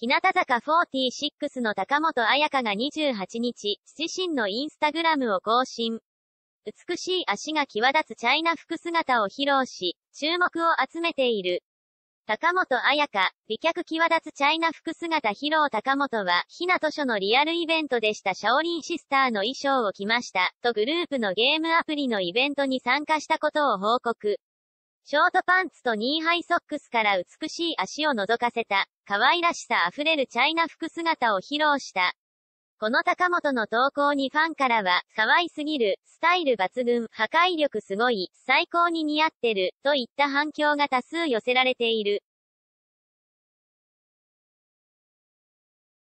日向坂46の高本彩香が28日、自身のインスタグラムを更新。美しい足が際立つチャイナ服姿を披露し、注目を集めている。高本彩香、美脚際立つチャイナ服姿披露高本は、ひな図書のリアルイベントでしたシャオリンシスターの衣装を着ました、とグループのゲームアプリのイベントに参加したことを報告。ショートパンツとニーハイソックスから美しい足を覗かせた、可愛らしさ溢れるチャイナ服姿を披露した。この高本の投稿にファンからは、可愛すぎる、スタイル抜群、破壊力すごい、最高に似合ってる、といった反響が多数寄せられている。